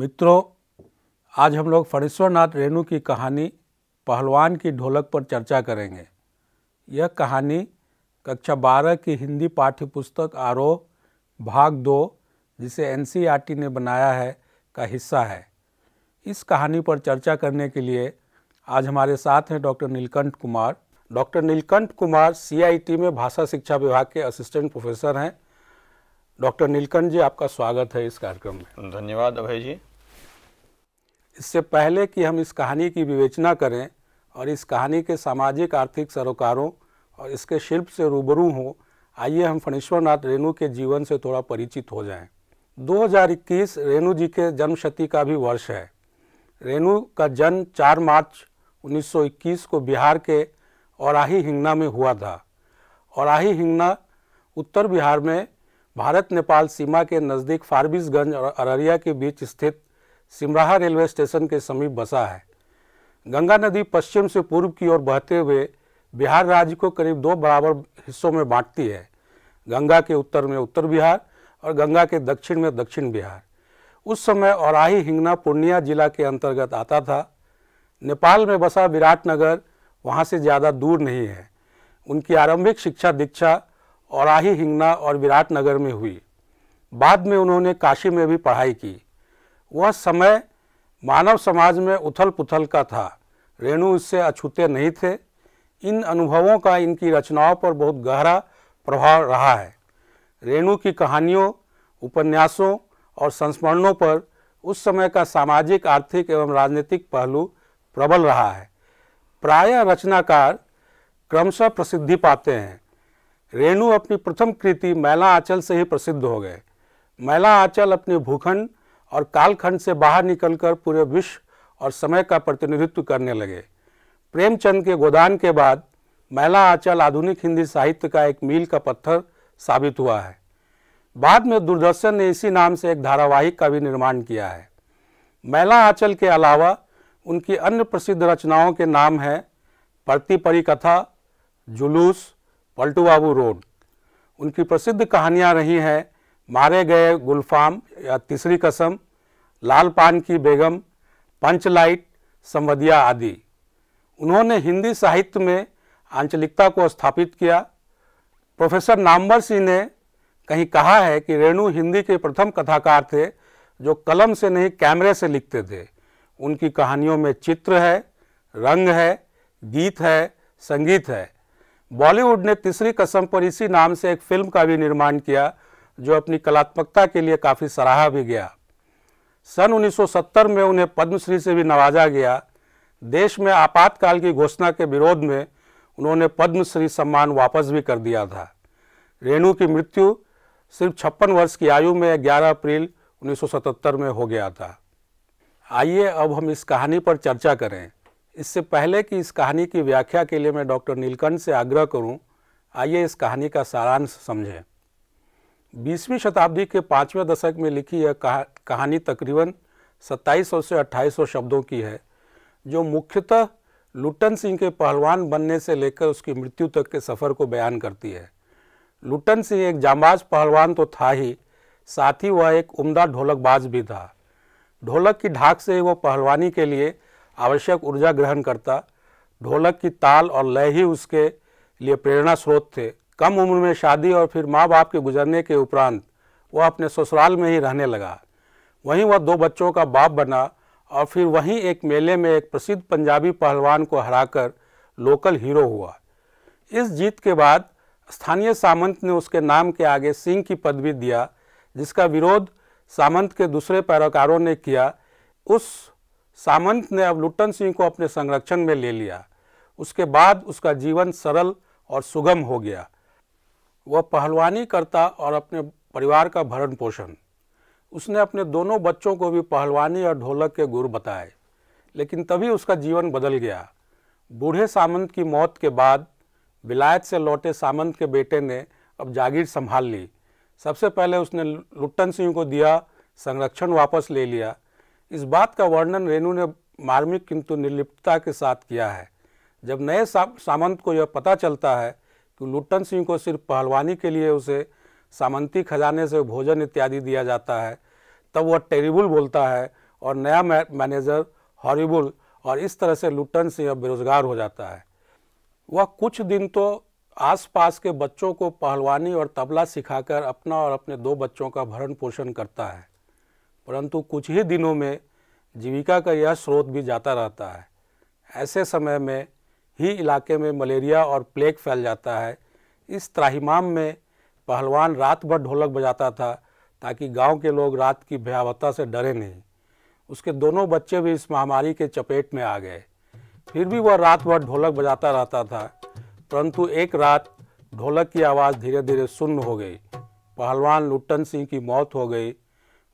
मित्रों आज हम लोग फणेश्वर नाथ रेणु की कहानी पहलवान की ढोलक पर चर्चा करेंगे यह कहानी कक्षा बारह की हिंदी पाठ्य पुस्तक आरोह भाग दो जिसे एन ने बनाया है का हिस्सा है इस कहानी पर चर्चा करने के लिए आज हमारे साथ हैं doctor Neelkanth Kumar doctor Neelkanth Kumar CIT में भाषा शिक्षा विभाग के असिस्टेंट प्रोफेसर हैं डॉक्टर नीलकंठ जी आपका स्वागत है इस कार्यक्रम में धन्यवाद अभय जी इससे पहले कि हम इस कहानी की विवेचना करें और इस कहानी के सामाजिक आर्थिक सरोकारों और इसके शिल्प से रूबरू हों आइए हम फणीश्वरनाथ रेणु के जीवन से थोड़ा परिचित हो जाएं। 2021 रेणु जी के जन्मशती का भी वर्ष है रेणु का जन्म 4 मार्च 1921 को बिहार के औराही हिंगना में हुआ था औराही हिंगना उत्तर बिहार में भारत नेपाल सीमा के नज़दीक फारबिसगंज और अररिया के बीच स्थित सिमराहा रेलवे स्टेशन के समीप बसा है गंगा नदी पश्चिम से पूर्व की ओर बहते हुए बिहार राज्य को करीब दो बराबर हिस्सों में बांटती है गंगा के उत्तर में उत्तर बिहार और गंगा के दक्षिण में दक्षिण बिहार उस समय औराही हिंगना पूर्णिया जिला के अंतर्गत आता था नेपाल में बसा विराटनगर वहाँ से ज़्यादा दूर नहीं है उनकी आरंभिक शिक्षा दीक्षा औराही हिंगना और विराटनगर में हुई बाद में उन्होंने काशी में भी पढ़ाई की वह समय मानव समाज में उथल पुथल का था रेणु इससे अछूते नहीं थे इन अनुभवों का इनकी रचनाओं पर बहुत गहरा प्रभाव रहा है रेणु की कहानियों उपन्यासों और संस्मरणों पर उस समय का सामाजिक आर्थिक एवं राजनीतिक पहलू प्रबल रहा है प्राय रचनाकार क्रमशः प्रसिद्धि पाते हैं रेणु अपनी प्रथम कृति मैला आंचल से ही प्रसिद्ध हो गए मैला आंचल अपने भूखंड और कालखंड से बाहर निकलकर पूरे विश्व और समय का प्रतिनिधित्व करने लगे प्रेमचंद के गोदान के बाद महिला आंचल आधुनिक हिंदी साहित्य का एक मील का पत्थर साबित हुआ है बाद में दूरदर्शन ने इसी नाम से एक धारावाहिक का भी निर्माण किया है महिला आंचल के अलावा उनकी अन्य प्रसिद्ध रचनाओं के नाम हैं परती परिकथा कथा जुलूस पलटू बाबू रोड उनकी प्रसिद्ध कहानियाँ रही हैं मारे गए गुलफाम या तीसरी कसम लाल पान की बेगम पंचलाइट संवदिया आदि उन्होंने हिंदी साहित्य में आंचलिकता को स्थापित किया प्रोफेसर नामवर सिंह ने कहीं कहा है कि रेणु हिंदी के प्रथम कथाकार थे जो कलम से नहीं कैमरे से लिखते थे उनकी कहानियों में चित्र है रंग है गीत है संगीत है बॉलीवुड ने तीसरी कसम पर इसी नाम से एक फिल्म का भी निर्माण किया जो अपनी कलात्मकता के लिए काफ़ी सराहा भी गया सन 1970 में उन्हें पद्मश्री से भी नवाजा गया देश में आपातकाल की घोषणा के विरोध में उन्होंने पद्मश्री सम्मान वापस भी कर दिया था रेणु की मृत्यु सिर्फ छप्पन वर्ष की आयु में 11 अप्रैल 1977 में हो गया था आइए अब हम इस कहानी पर चर्चा करें इससे पहले कि इस कहानी की व्याख्या के लिए मैं डॉक्टर नीलकंठ से आग्रह करूं, आइए इस कहानी का सारांश समझें बीसवीं शताब्दी के पाँचवें दशक में लिखी यह कहा, कहानी तकरीबन 2700 से 2800 शब्दों की है जो मुख्यतः लुटन सिंह के पहलवान बनने से लेकर उसकी मृत्यु तक के सफ़र को बयान करती है लुटन सिंह एक जांबाज पहलवान तो था ही साथ ही वह एक उम्दा ढोलकबाज भी था ढोलक की ढाक से वह पहलवानी के लिए आवश्यक ऊर्जा ग्रहण करता ढोलक की ताल और लय ही उसके लिए प्रेरणा स्रोत थे कम उम्र में शादी और फिर माँ बाप के गुजरने के उपरांत वह अपने ससुराल में ही रहने लगा वहीं वह दो बच्चों का बाप बना और फिर वहीं एक मेले में एक प्रसिद्ध पंजाबी पहलवान को हराकर लोकल हीरो हुआ इस जीत के बाद स्थानीय सामंत ने उसके नाम के आगे सिंह की पदवी दिया जिसका विरोध सामंत के दूसरे पैरोकारों ने किया उस सामंत ने अब लुटन सिंह को अपने संरक्षण में ले लिया उसके बाद उसका जीवन सरल और सुगम हो गया वह पहलवानी करता और अपने परिवार का भरण पोषण उसने अपने दोनों बच्चों को भी पहलवानी और ढोलक के गुर बताए लेकिन तभी उसका जीवन बदल गया बूढ़े सामंत की मौत के बाद विलायत से लौटे सामंत के बेटे ने अब जागीर संभाल ली सबसे पहले उसने लुट्टन सिंह को दिया संरक्षण वापस ले लिया इस बात का वर्णन रेणु ने मार्मिक किंतु निर्लिप्तता के साथ किया है जब नए सा, सामंत को यह पता चलता है तो लुट्टन सिंह को सिर्फ पहलवानी के लिए उसे सामंती खजाने से भोजन इत्यादि दिया जाता है तब वह टेरिबुल बोलता है और नया मैनेजर हॉरिबुल और इस तरह से लुट्टन सिंह अब बेरोजगार हो जाता है वह कुछ दिन तो आसपास के बच्चों को पहलवानी और तबला सिखाकर अपना और अपने दो बच्चों का भरण पोषण करता है परंतु कुछ ही दिनों में जीविका का यह स्रोत भी जाता रहता है ऐसे समय में ही इलाके में मलेरिया और प्लेग फैल जाता है इस त्राहिमाम में पहलवान रात भर ढोलक बजाता था ताकि गांव के लोग रात की भयावता से डरे नहीं उसके दोनों बच्चे भी इस महामारी के चपेट में आ गए फिर भी वह रात भर ढोलक बजाता रहता था परंतु एक रात ढोलक की आवाज़ धीरे धीरे सुन्न हो गई पहलवान लुट्टन सिंह की मौत हो गई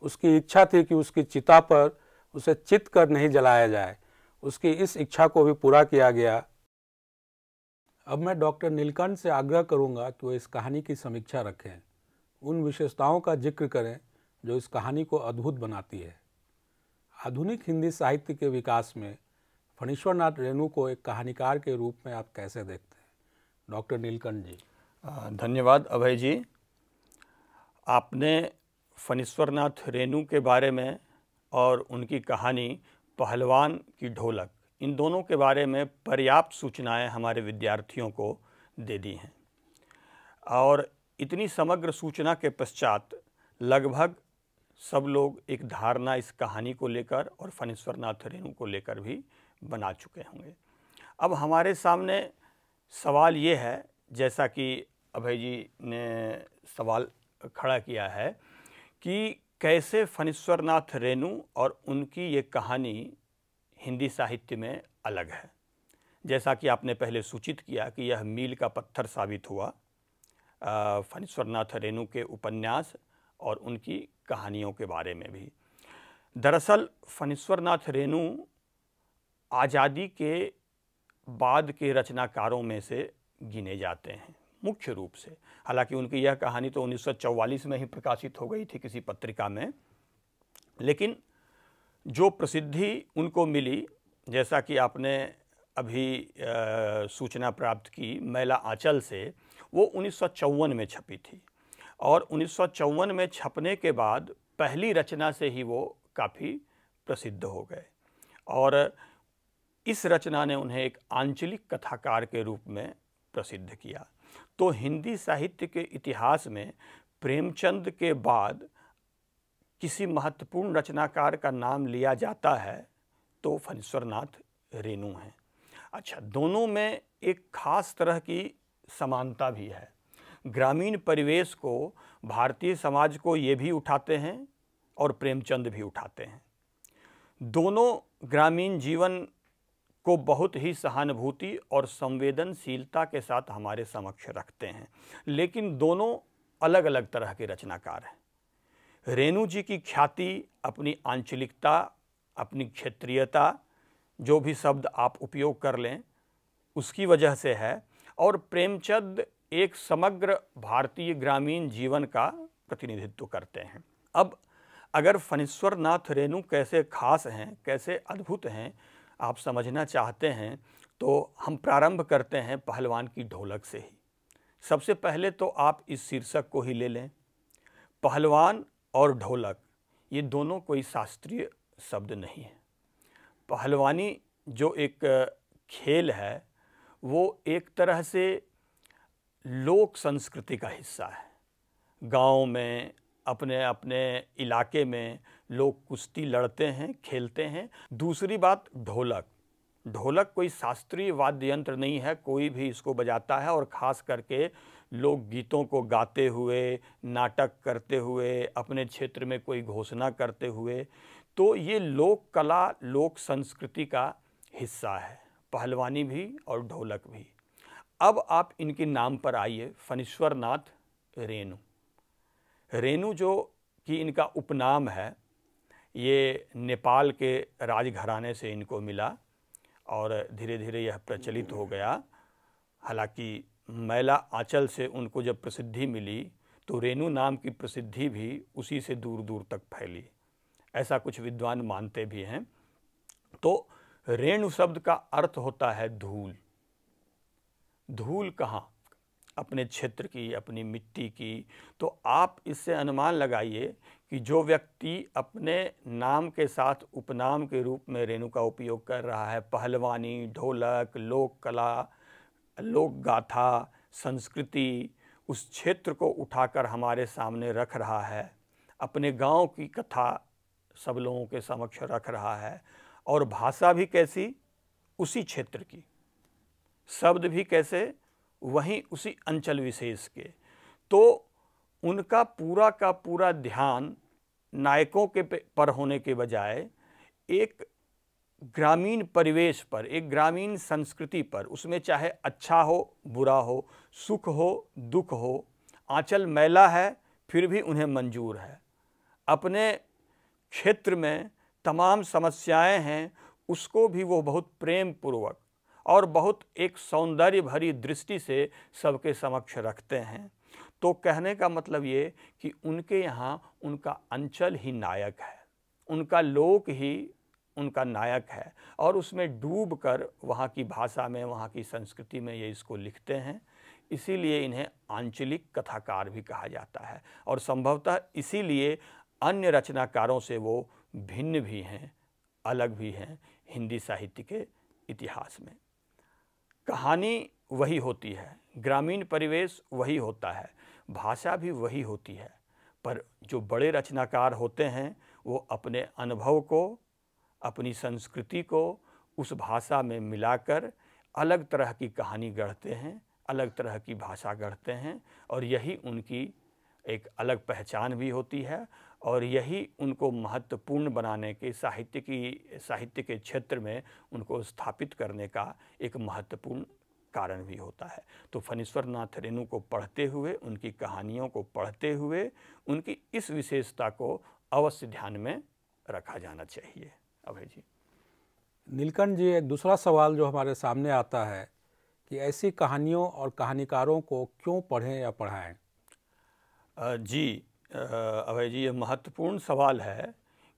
उसकी इच्छा थी कि उसकी चिता पर उसे चित कर नहीं जलाया जाए उसकी इस इच्छा को भी पूरा किया गया अब मैं डॉक्टर नीलकंठ से आग्रह करूंगा कि वो इस कहानी की समीक्षा रखें उन विशेषताओं का जिक्र करें जो इस कहानी को अद्भुत बनाती है आधुनिक हिंदी साहित्य के विकास में फणीश्वरनाथ रेणु को एक कहानीकार के रूप में आप कैसे देखते हैं डॉक्टर नीलकंठ जी धन्यवाद अभय जी आपने फणीश्वरनाथ रेणु के बारे में और उनकी कहानी पहलवान की ढोलक इन दोनों के बारे में पर्याप्त सूचनाएं हमारे विद्यार्थियों को दे दी हैं और इतनी समग्र सूचना के पश्चात लगभग सब लोग एक धारणा इस कहानी को लेकर और फणीश्वर नाथ रेणु को लेकर भी बना चुके होंगे अब हमारे सामने सवाल ये है जैसा कि अभय जी ने सवाल खड़ा किया है कि कैसे फणीश्वर नाथ रेणु और उनकी ये कहानी हिंदी साहित्य में अलग है जैसा कि आपने पहले सूचित किया कि यह मील का पत्थर साबित हुआ फणीश्वरनाथ रेणु के उपन्यास और उनकी कहानियों के बारे में भी दरअसल फणीश्वरनाथ रेणु आज़ादी के बाद के रचनाकारों में से गिने जाते हैं मुख्य रूप से हालांकि उनकी यह कहानी तो 1944 में ही प्रकाशित हो गई थी किसी पत्रिका में लेकिन जो प्रसिद्धि उनको मिली जैसा कि आपने अभी सूचना प्राप्त की मैला आंचल से वो उन्नीस में छपी थी और उन्नीस में छपने के बाद पहली रचना से ही वो काफ़ी प्रसिद्ध हो गए और इस रचना ने उन्हें एक आंचलिक कथाकार के रूप में प्रसिद्ध किया तो हिंदी साहित्य के इतिहास में प्रेमचंद के बाद किसी महत्वपूर्ण रचनाकार का नाम लिया जाता है तो फणीश्वरनाथ रेणु हैं अच्छा दोनों में एक खास तरह की समानता भी है ग्रामीण परिवेश को भारतीय समाज को ये भी उठाते हैं और प्रेमचंद भी उठाते हैं दोनों ग्रामीण जीवन को बहुत ही सहानुभूति और संवेदनशीलता के साथ हमारे समक्ष रखते हैं लेकिन दोनों अलग अलग तरह के रचनाकार हैं रेणु जी की ख्याति अपनी आंचलिकता अपनी क्षेत्रीयता जो भी शब्द आप उपयोग कर लें उसकी वजह से है और प्रेमचंद एक समग्र भारतीय ग्रामीण जीवन का प्रतिनिधित्व करते हैं अब अगर फणीश्वर नाथ रेणु कैसे खास हैं कैसे अद्भुत हैं आप समझना चाहते हैं तो हम प्रारंभ करते हैं पहलवान की ढोलक से ही सबसे पहले तो आप इस शीर्षक को ही ले लें पहलवान और ढोलक ये दोनों कोई शास्त्रीय शब्द नहीं है पहलवानी जो एक खेल है वो एक तरह से लोक संस्कृति का हिस्सा है गांव में अपने अपने इलाके में लोग कुश्ती लड़ते हैं खेलते हैं दूसरी बात ढोलक ढोलक कोई शास्त्रीय वाद्य यंत्र नहीं है कोई भी इसको बजाता है और ख़ास करके लोग गीतों को गाते हुए नाटक करते हुए अपने क्षेत्र में कोई घोषणा करते हुए तो ये लोक कला लोक संस्कृति का हिस्सा है पहलवानी भी और ढोलक भी अब आप इनके नाम पर आइए फनीश्वर नाथ रेणु रेणु जो कि इनका उपनाम है ये नेपाल के राजघराने से इनको मिला और धीरे धीरे यह प्रचलित हो गया हालांकि मैला आंचल से उनको जब प्रसिद्धि मिली तो रेणु नाम की प्रसिद्धि भी उसी से दूर दूर तक फैली ऐसा कुछ विद्वान मानते भी हैं तो रेणु शब्द का अर्थ होता है धूल धूल कहाँ अपने क्षेत्र की अपनी मिट्टी की तो आप इससे अनुमान लगाइए कि जो व्यक्ति अपने नाम के साथ उपनाम के रूप में रेणु का उपयोग कर रहा है पहलवानी ढोलक लोक कला लोक गाथा संस्कृति उस क्षेत्र को उठाकर हमारे सामने रख रहा है अपने गांव की कथा सब लोगों के समक्ष रख रहा है और भाषा भी कैसी उसी क्षेत्र की शब्द भी कैसे वहीं उसी अंचल विशेष के तो उनका पूरा का पूरा ध्यान नायकों के पर होने के बजाय एक ग्रामीण परिवेश पर एक ग्रामीण संस्कृति पर उसमें चाहे अच्छा हो बुरा हो सुख हो दुख हो आंचल मैला है फिर भी उन्हें मंजूर है अपने क्षेत्र में तमाम समस्याएं हैं उसको भी वो बहुत प्रेम पूर्वक और बहुत एक सौंदर्य भरी दृष्टि से सबके समक्ष रखते हैं तो कहने का मतलब ये कि उनके यहाँ उनका अंचल ही नायक है उनका लोक ही उनका नायक है और उसमें डूब कर वहाँ की भाषा में वहाँ की संस्कृति में ये इसको लिखते हैं इसीलिए इन्हें आंचलिक कथाकार भी कहा जाता है और संभवतः इसीलिए अन्य रचनाकारों से वो भिन्न भी हैं अलग भी हैं हिंदी साहित्य के इतिहास में कहानी वही होती है ग्रामीण परिवेश वही होता है भाषा भी वही होती है पर जो बड़े रचनाकार होते हैं वो अपने अनुभव को अपनी संस्कृति को उस भाषा में मिलाकर अलग तरह की कहानी गढ़ते हैं अलग तरह की भाषा गढ़ते हैं और यही उनकी एक अलग पहचान भी होती है और यही उनको महत्वपूर्ण बनाने के साहित्य की साहित्य के क्षेत्र में उनको स्थापित करने का एक महत्वपूर्ण कारण भी होता है तो फणीश्वर नाथ रेणु को पढ़ते हुए उनकी कहानियों को पढ़ते हुए उनकी इस विशेषता को अवश्य ध्यान में रखा जाना चाहिए अभय जी नीलकंठ जी एक दूसरा सवाल जो हमारे सामने आता है कि ऐसी कहानियों और कहानीकारों को क्यों पढ़ें या पढ़ाएं जी अभय जी यह महत्वपूर्ण सवाल है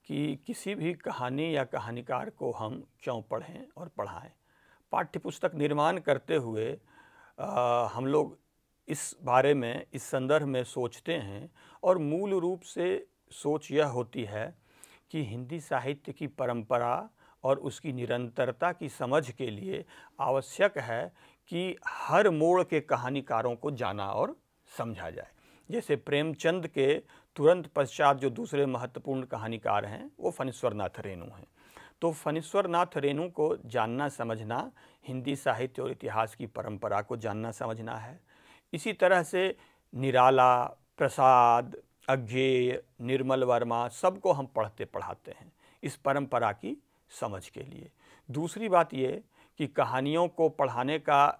कि किसी भी कहानी या कहानीकार को हम क्यों पढ़ें और पढ़ाएं पाठ्यपुस्तक निर्माण करते हुए आ, हम लोग इस बारे में इस संदर्भ में सोचते हैं और मूल रूप से सोच यह होती है कि हिंदी साहित्य की परंपरा और उसकी निरंतरता की समझ के लिए आवश्यक है कि हर मोड़ के कहानीकारों को जाना और समझा जाए जैसे प्रेमचंद के तुरंत पश्चात जो दूसरे महत्वपूर्ण कहानीकार हैं वो फणीश्वरनाथ रेणु हैं तो फणीश्वरनाथ रेणु को जानना समझना हिंदी साहित्य और इतिहास की परंपरा को जानना समझना है इसी तरह से निराला प्रसाद अज्ञेय निर्मल वर्मा सबको हम पढ़ते पढ़ाते हैं इस परंपरा की समझ के लिए दूसरी बात ये कि कहानियों को पढ़ाने का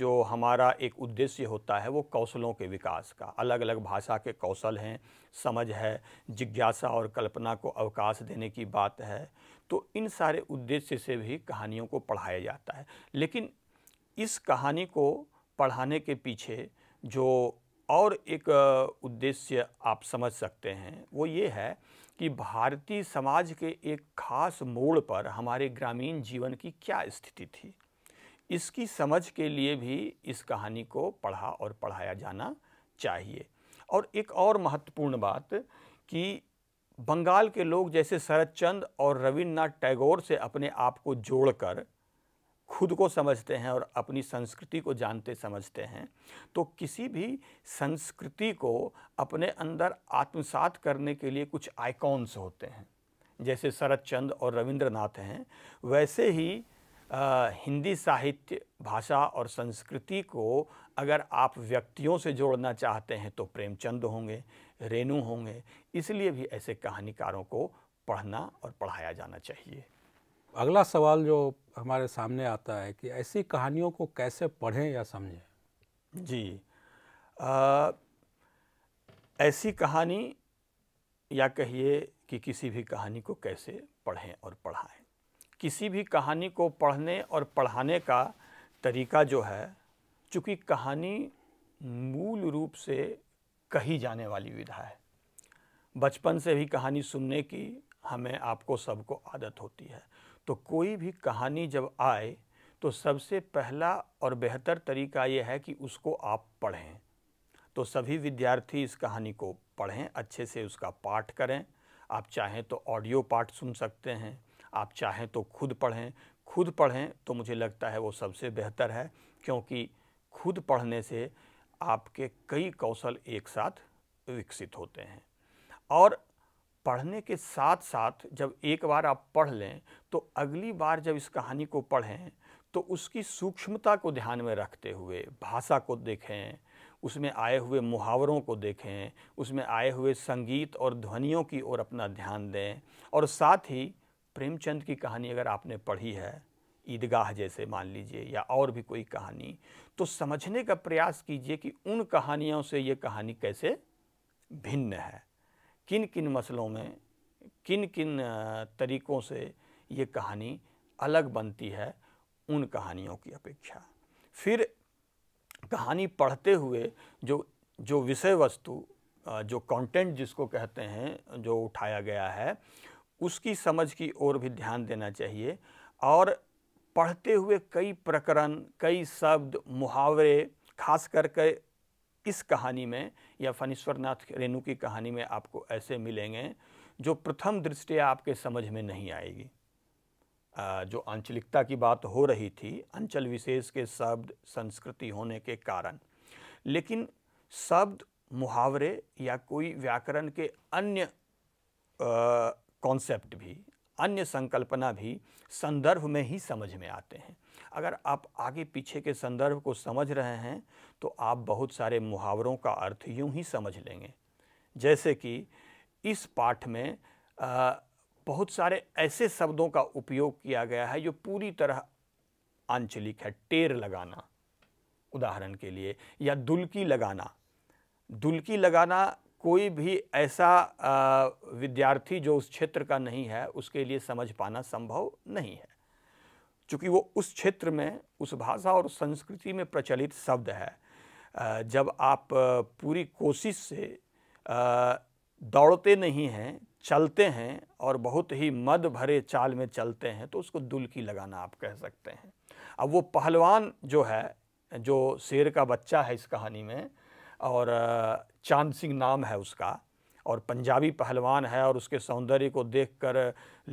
जो हमारा एक उद्देश्य होता है वो कौशलों के विकास का अलग अलग भाषा के कौशल हैं समझ है जिज्ञासा और कल्पना को अवकाश देने की बात है तो इन सारे उद्देश्य से भी कहानियों को पढ़ाया जाता है लेकिन इस कहानी को पढ़ाने के पीछे जो और एक उद्देश्य आप समझ सकते हैं वो ये है कि भारतीय समाज के एक खास मोड़ पर हमारे ग्रामीण जीवन की क्या स्थिति थी इसकी समझ के लिए भी इस कहानी को पढ़ा और पढ़ाया जाना चाहिए और एक और महत्वपूर्ण बात कि बंगाल के लोग जैसे शरद चंद और रविन्द्रनाथ टैगोर से अपने आप को जोड़कर खुद को समझते हैं और अपनी संस्कृति को जानते समझते हैं तो किसी भी संस्कृति को अपने अंदर आत्मसात करने के लिए कुछ आइकॉन्स होते हैं जैसे शरद चंद और रविंद्रनाथ हैं वैसे ही आ, हिंदी साहित्य भाषा और संस्कृति को अगर आप व्यक्तियों से जोड़ना चाहते हैं तो प्रेमचंद होंगे रेणु होंगे इसलिए भी ऐसे कहानीकारों को पढ़ना और पढ़ाया जाना चाहिए अगला सवाल जो हमारे सामने आता है कि ऐसी कहानियों को कैसे पढ़ें या समझें जी आ, ऐसी कहानी या कहिए कि किसी भी कहानी को कैसे पढ़ें और पढ़ाएं किसी भी कहानी को पढ़ने और पढ़ाने का तरीका जो है चूँकि कहानी मूल रूप से कही जाने वाली विधा है बचपन से भी कहानी सुनने की हमें आपको सबको आदत होती है तो कोई भी कहानी जब आए तो सबसे पहला और बेहतर तरीका यह है कि उसको आप पढ़ें तो सभी विद्यार्थी इस कहानी को पढ़ें अच्छे से उसका पाठ करें आप चाहें तो ऑडियो पाठ सुन सकते हैं आप चाहें तो खुद पढ़ें खुद पढ़ें तो मुझे लगता है वो सबसे बेहतर है क्योंकि खुद पढ़ने से आपके कई कौशल एक साथ विकसित होते हैं और पढ़ने के साथ साथ जब एक बार आप पढ़ लें तो अगली बार जब इस कहानी को पढ़ें तो उसकी सूक्ष्मता को ध्यान में रखते हुए भाषा को देखें उसमें आए हुए मुहावरों को देखें उसमें आए हुए संगीत और ध्वनियों की ओर अपना ध्यान दें और साथ ही प्रेमचंद की कहानी अगर आपने पढ़ी है ईदगाह जैसे मान लीजिए या और भी कोई कहानी तो समझने का प्रयास कीजिए कि उन कहानियों से ये कहानी कैसे भिन्न है किन किन मसलों में किन किन तरीक़ों से ये कहानी अलग बनती है उन कहानियों की अपेक्षा फिर कहानी पढ़ते हुए जो जो विषय वस्तु जो कंटेंट जिसको कहते हैं जो उठाया गया है उसकी समझ की ओर भी ध्यान देना चाहिए और पढ़ते हुए कई प्रकरण कई शब्द मुहावरे खास करके इस कहानी में या फनीश्वरनाथ रेणु की कहानी में आपको ऐसे मिलेंगे जो प्रथम दृष्टिया आपके समझ में नहीं आएगी जो आंचलिकता की बात हो रही थी अंचल विशेष के शब्द संस्कृति होने के कारण लेकिन शब्द मुहावरे या कोई व्याकरण के अन्य कॉन्सेप्ट भी अन्य संकल्पना भी संदर्भ में ही समझ में आते हैं अगर आप आगे पीछे के संदर्भ को समझ रहे हैं तो आप बहुत सारे मुहावरों का अर्थ यूं ही समझ लेंगे जैसे कि इस पाठ में आ, बहुत सारे ऐसे शब्दों का उपयोग किया गया है जो पूरी तरह आंचलिक है टेर लगाना उदाहरण के लिए या दुलकी लगाना दुलकी लगाना कोई भी ऐसा विद्यार्थी जो उस क्षेत्र का नहीं है उसके लिए समझ पाना संभव नहीं है चूँकि वो उस क्षेत्र में उस भाषा और संस्कृति में प्रचलित शब्द है जब आप पूरी कोशिश से दौड़ते नहीं हैं चलते हैं और बहुत ही मद भरे चाल में चलते हैं तो उसको दुलकी लगाना आप कह सकते हैं अब वो पहलवान जो है जो शेर का बच्चा है इस कहानी में और चांद सिंह नाम है उसका और पंजाबी पहलवान है और उसके सौंदर्य को देखकर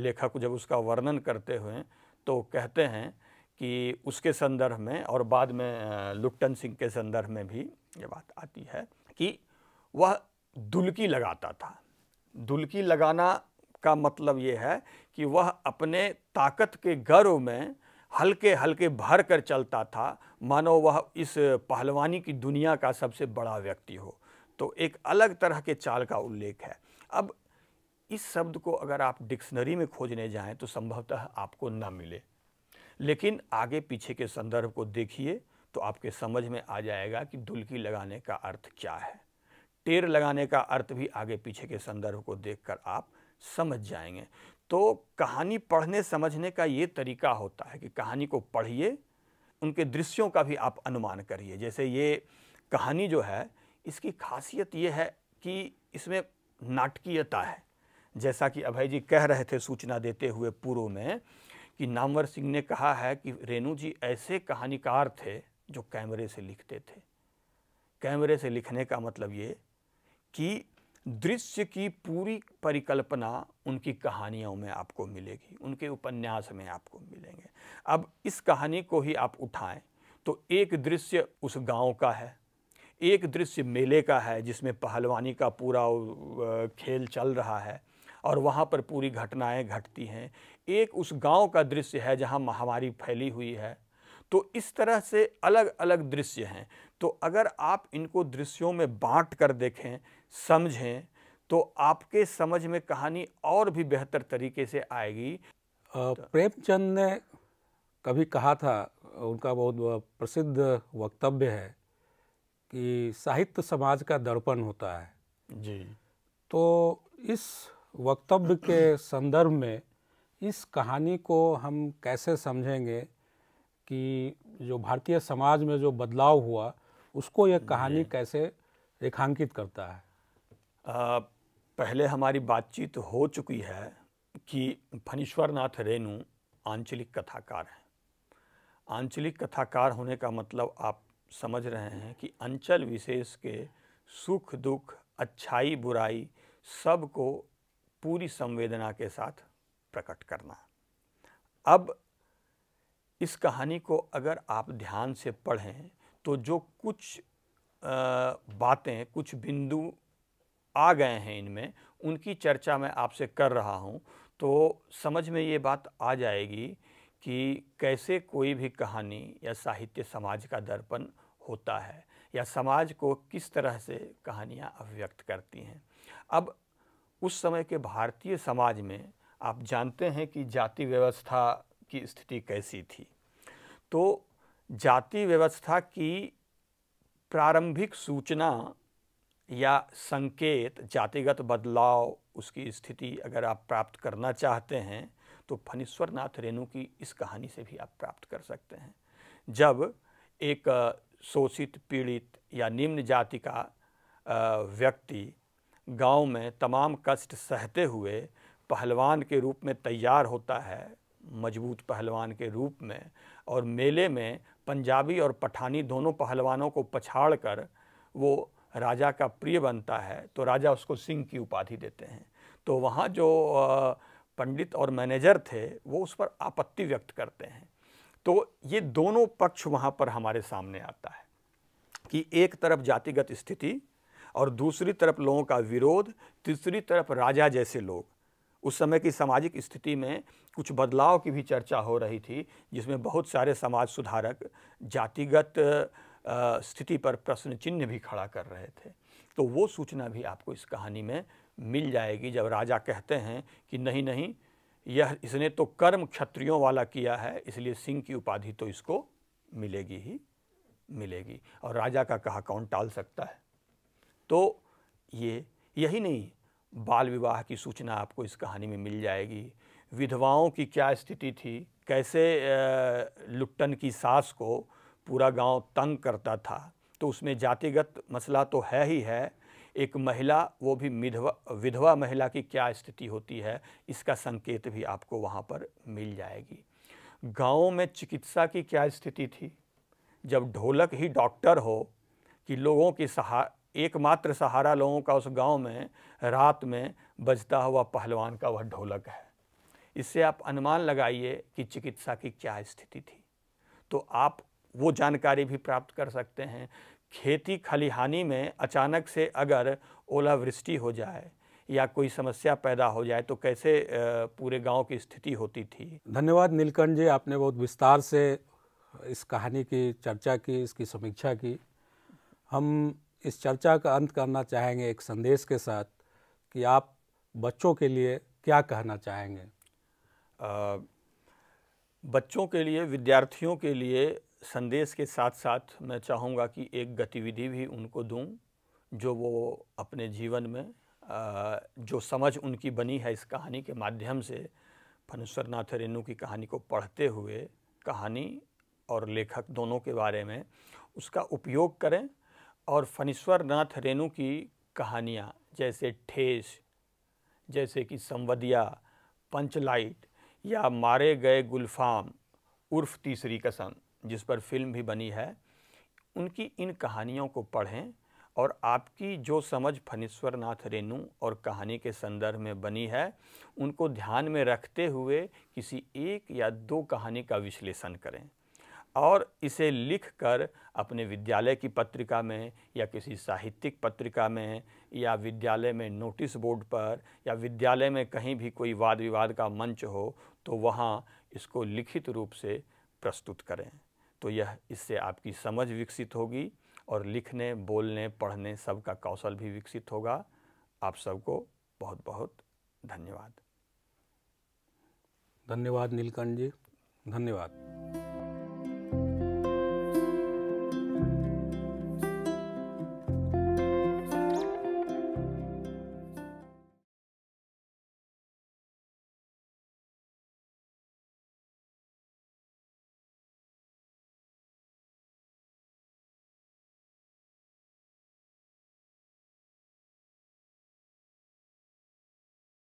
लेखक जब उसका वर्णन करते हुए तो कहते हैं कि उसके संदर्भ में और बाद में लुप्टन सिंह के संदर्भ में भी ये बात आती है कि वह दुलकी लगाता था दुलकी लगाना का मतलब ये है कि वह अपने ताकत के गर्व में हल्के हल्के भर कर चलता था मानो वह इस पहलवानी की दुनिया का सबसे बड़ा व्यक्ति हो तो एक अलग तरह के चाल का उल्लेख है अब इस शब्द को अगर आप डिक्शनरी में खोजने जाएं तो संभवतः आपको न मिले लेकिन आगे पीछे के संदर्भ को देखिए तो आपके समझ में आ जाएगा कि दुलकी लगाने का अर्थ क्या है टेर लगाने का अर्थ भी आगे पीछे के संदर्भ को देखकर आप समझ जाएंगे तो कहानी पढ़ने समझने का ये तरीका होता है कि कहानी को पढ़िए उनके दृश्यों का भी आप अनुमान करिए जैसे ये कहानी जो है इसकी खासियत ये है कि इसमें नाटकीयता है जैसा कि अभय जी कह रहे थे सूचना देते हुए पूर्व में कि नामवर सिंह ने कहा है कि रेणु जी ऐसे कहानीकार थे जो कैमरे से लिखते थे कैमरे से लिखने का मतलब ये कि दृश्य की पूरी परिकल्पना उनकी कहानियों में आपको मिलेगी उनके उपन्यास में आपको मिलेंगे अब इस कहानी को ही आप उठाएं तो एक दृश्य उस गांव का है एक दृश्य मेले का है जिसमें पहलवानी का पूरा खेल चल रहा है और वहाँ पर पूरी घटनाएँ घटती हैं एक उस गाँव का दृश्य है जहाँ महामारी फैली हुई है तो इस तरह से अलग अलग दृश्य हैं तो अगर आप इनको दृश्यों में बांट कर देखें समझें तो आपके समझ में कहानी और भी बेहतर तरीके से आएगी प्रेमचंद ने कभी कहा था उनका बहुत प्रसिद्ध वक्तव्य है कि साहित्य समाज का दर्पण होता है जी तो इस वक्तव्य के संदर्भ में इस कहानी को हम कैसे समझेंगे कि जो भारतीय समाज में जो बदलाव हुआ उसको यह कहानी कैसे रेखांकित करता है आ, पहले हमारी बातचीत हो चुकी है कि फनीश्वर नाथ रेणु आंचलिक कथाकार हैं आंचलिक कथाकार होने का मतलब आप समझ रहे हैं कि अंचल विशेष के सुख दुख अच्छाई बुराई सब को पूरी संवेदना के साथ प्रकट करना अब इस कहानी को अगर आप ध्यान से पढ़ें तो जो कुछ बातें कुछ बिंदु आ गए हैं इनमें उनकी चर्चा मैं आपसे कर रहा हूं तो समझ में ये बात आ जाएगी कि कैसे कोई भी कहानी या साहित्य समाज का दर्पण होता है या समाज को किस तरह से कहानियाँ अभिव्यक्त करती हैं अब उस समय के भारतीय समाज में आप जानते हैं कि जाति व्यवस्था की स्थिति कैसी थी तो जाति व्यवस्था की प्रारंभिक सूचना या संकेत जातिगत बदलाव उसकी स्थिति अगर आप प्राप्त करना चाहते हैं तो फणीश्वरनाथ रेणु की इस कहानी से भी आप प्राप्त कर सकते हैं जब एक शोषित पीड़ित या निम्न जाति का व्यक्ति गांव में तमाम कष्ट सहते हुए पहलवान के रूप में तैयार होता है मजबूत पहलवान के रूप में और मेले में पंजाबी और पठानी दोनों पहलवानों को पछाड़ कर वो राजा का प्रिय बनता है तो राजा उसको सिंह की उपाधि देते हैं तो वहाँ जो पंडित और मैनेजर थे वो उस पर आपत्ति व्यक्त करते हैं तो ये दोनों पक्ष वहाँ पर हमारे सामने आता है कि एक तरफ जातिगत स्थिति और दूसरी तरफ लोगों का विरोध तीसरी तरफ राजा जैसे लोग उस समय की सामाजिक स्थिति में कुछ बदलाव की भी चर्चा हो रही थी जिसमें बहुत सारे समाज सुधारक जातिगत स्थिति पर प्रश्न चिन्ह भी खड़ा कर रहे थे तो वो सूचना भी आपको इस कहानी में मिल जाएगी जब राजा कहते हैं कि नहीं नहीं यह इसने तो कर्म क्षत्रियों वाला किया है इसलिए सिंह की उपाधि तो इसको मिलेगी ही मिलेगी और राजा का कहा कौन टाल सकता है तो ये यही नहीं बाल विवाह की सूचना आपको इस कहानी में मिल जाएगी विधवाओं की क्या स्थिति थी कैसे लुट्टन की सास को पूरा गांव तंग करता था तो उसमें जातिगत मसला तो है ही है एक महिला वो भी विधवा विधवा महिला की क्या स्थिति होती है इसका संकेत भी आपको वहाँ पर मिल जाएगी गाँव में चिकित्सा की क्या स्थिति थी जब ढोलक ही डॉक्टर हो कि लोगों के सहा एकमात्र सहारा लोगों का उस गांव में रात में बजता हुआ पहलवान का वह ढोलक है इससे आप अनुमान लगाइए कि चिकित्सा की क्या स्थिति थी तो आप वो जानकारी भी प्राप्त कर सकते हैं खेती खलिहानी में अचानक से अगर ओलावृष्टि हो जाए या कोई समस्या पैदा हो जाए तो कैसे पूरे गांव की स्थिति होती थी धन्यवाद नीलकंठ जी आपने बहुत विस्तार से इस कहानी की चर्चा की इसकी समीक्षा की हम इस चर्चा का अंत करना चाहेंगे एक संदेश के साथ कि आप बच्चों के लिए क्या कहना चाहेंगे आ, बच्चों के लिए विद्यार्थियों के लिए संदेश के साथ साथ मैं चाहूँगा कि एक गतिविधि भी उनको दूँ जो वो अपने जीवन में आ, जो समझ उनकी बनी है इस कहानी के माध्यम से फनुसर नाथ रेणु की कहानी को पढ़ते हुए कहानी और लेखक दोनों के बारे में उसका उपयोग करें और फनीश्वर नाथ रेणु की कहानियाँ जैसे ठेस जैसे कि संवदिया पंचलाइट या मारे गए गुलफाम उर्फ तीसरी कसम जिस पर फिल्म भी बनी है उनकी इन कहानियों को पढ़ें और आपकी जो समझ फनीश्वर नाथ रेणु और कहानी के संदर्भ में बनी है उनको ध्यान में रखते हुए किसी एक या दो कहानी का विश्लेषण करें और इसे लिखकर अपने विद्यालय की पत्रिका में या किसी साहित्यिक पत्रिका में या विद्यालय में नोटिस बोर्ड पर या विद्यालय में कहीं भी कोई वाद विवाद का मंच हो तो वहाँ इसको लिखित रूप से प्रस्तुत करें तो यह इससे आपकी समझ विकसित होगी और लिखने बोलने पढ़ने सब का कौशल भी विकसित होगा आप सबको बहुत बहुत धन्यवाद धन्यवाद नीलकंठ जी धन्यवाद